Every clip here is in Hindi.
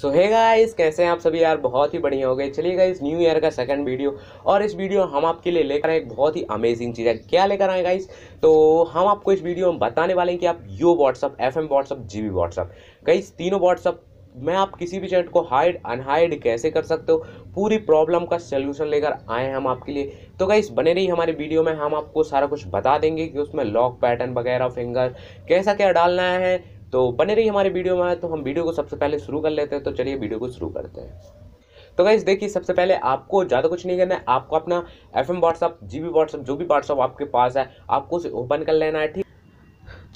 सो है गाइस कैसे हैं आप सभी यार बहुत ही बढ़िया हो गए चलिए गाइस न्यू ईयर का सेकंड वीडियो और इस वीडियो हम आपके लिए लेकर आए एक बहुत ही अमेजिंग चीज़ है क्या लेकर आए गाइस तो हम आपको इस वीडियो में बताने वाले हैं कि आप yo WhatsApp F M WhatsApp G B WhatsApp guys तीनों व्हाट्सअप मैं आप किसी भी चैट को हाइड अनहाइड कैसे कर सकते हो पूरी प्रॉब्लम का सोल्यूशन लेकर आए हम आपके लिए तो गाइस बने रही हमारे वीडियो में हम आपको सारा कुछ बता देंगे कि उसमें लॉक पैटर्न वगैरह फिंगर कैसा क्या डालना है तो बने रही हमारे वीडियो में तो हम वीडियो को सबसे पहले शुरू कर लेते हैं तो चलिए वीडियो को शुरू करते हैं तो गाइज देखिए सबसे पहले आपको ज़्यादा कुछ नहीं करना है आपको अपना F M WhatsApp G B WhatsApp जो भी व्हाट्सअप आपके पास है आपको उसे ओपन कर लेना है ठीक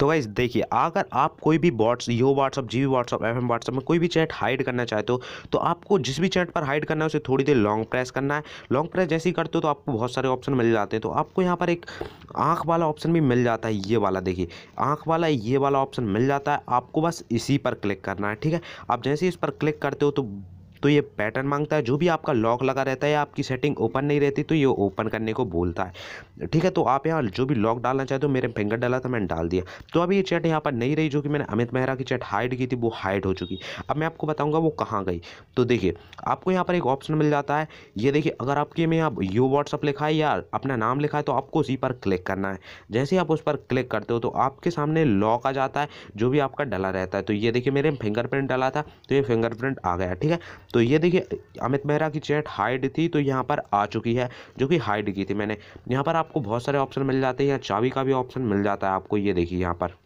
तो गाइज देखिए अगर आप कोई भी bots yo WhatsApp G V WhatsApp F M WhatsApp में कोई भी चैट हाइड करना चाहते हो तो आपको जिस भी चैट पर हाइड करना है उसे थोड़ी देर लॉन्ग प्रेस करना है लॉन्ग प्रेस जैसे ही करते हो तो आपको बहुत सारे ऑप्शन मिल जाते हैं तो आपको यहाँ पर एक आँख वाला ऑप्शन भी मिल जाता है ये वाला देखिए आँख वाला ये वाला ऑप्शन मिल जाता है आपको बस इसी पर क्लिक करना है ठीक है आप जैसे इस पर क्लिक करते हो तो तो ये पैटर्न मांगता है जो भी आपका लॉक लगा रहता है आपकी सेटिंग ओपन नहीं रहती तो ये ओपन करने को बोलता है ठीक है तो आप यहाँ जो भी लॉक डालना चाहते हो मेरे फिंगर डाला था मैंने डाल दिया तो अब ये चैट यहाँ पर नहीं रही जो कि मैंने अमित मेहरा की चैट हाइड की थी वो हाइड हो चुकी अब मैं आपको बताऊँगा वो कहाँ गई तो देखिए आपको यहाँ पर एक ऑप्शन मिल जाता है ये देखिए अगर आपके में आप यू व्हाट्सअप लिखा है या अपना नाम लिखा है तो आपको उसी पर क्लिक करना है जैसे ही आप उस पर क्लिक करते हो तो आपके सामने लॉक आ जाता है जो भी आपका डला रहता है तो ये देखिए मेरे फिंगरप्रिंट डला था तो ये फिंगरप्रिंट आ गया ठीक है तो ये देखिए अमित मेहरा की चैट हाइड थी तो यहाँ पर आ चुकी है जो कि हाइड की थी मैंने यहाँ पर आपको बहुत सारे ऑप्शन मिल जाते हैं चाबी का भी ऑप्शन मिल जाता है आपको ये देखिए यहाँ पर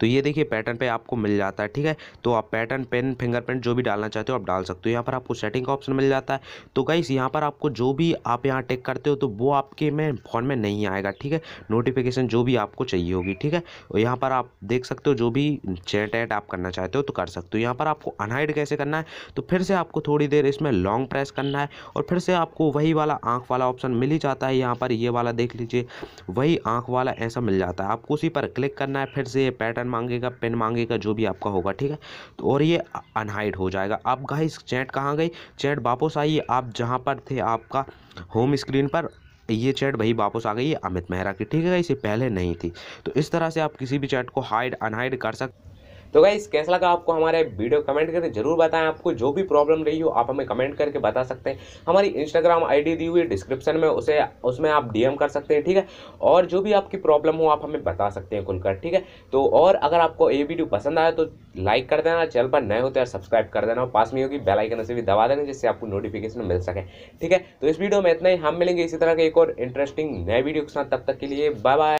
तो ये देखिए पैटर्न पे आपको मिल जाता है ठीक है तो आप पैटर्न पेन फिंगरप्रिंट जो भी डालना चाहते हो आप डाल सकते हो यहाँ पर आपको सेटिंग का ऑप्शन मिल जाता है तो गाइस यहाँ पर आपको जो भी आप यहाँ टेक करते हो तो वो आपके में फोन में नहीं आएगा ठीक है नोटिफिकेशन जो भी आपको चाहिए होगी ठीक है यहाँ पर आप देख सकते हो जो भी चैट ऐट आप करना चाहते हो तो कर सकते हो यहाँ पर आपको अनहाइड कैसे करना है तो फिर से आपको थोड़ी देर इसमें लॉन्ग प्रेस करना है और फिर से आपको वही वाला आँख वाला ऑप्शन मिल ही जाता है यहाँ पर ये वाला देख लीजिए वही आँख वाला ऐसा मिल जाता है आपको उसी पर क्लिक करना है फिर से पैटर्न मांगेगा पेन मांगेगा जो भी आपका होगा ठीक है तो और ये अनहाइड हो जाएगा अब गाइस चैट कहाँ गई चैट वापस आई आप जहाँ पर थे आपका होम स्क्रीन पर ये चैट भाई वापस आ गई है अमित मेहरा की ठीक है इसे पहले नहीं थी तो इस तरह से आप किसी भी चैट को हाइड अनहाइड कर सकते तो गाइस कैसा लगा आपको हमारे वीडियो कमेंट करके जरूर बताएं आपको जो भी प्रॉब्लम रही हो आप हमें कमेंट करके बता सकते हैं हमारी इंस्टाग्राम आईडी दी हुई डिस्क्रिप्शन में उसे उसमें आप डीएम कर सकते हैं ठीक है और जो भी आपकी प्रॉब्लम हो आप हमें बता सकते हैं खुलकर ठीक है तो और अगर आपको ये वीडियो पसंद आया तो लाइक कर देना चैनल पर नए होते हैं सब्सक्राइब कर देना और पास में होगी बेलाइकन से भी दबा देना जिससे आपको नोटिफिकेशन मिल सके ठीक है तो इस वीडियो में इतना ही हम मिलेंगे इसी तरह के एक और इंटरेस्टिंग नए वीडियो के साथ तब तक के लिए बाय बाय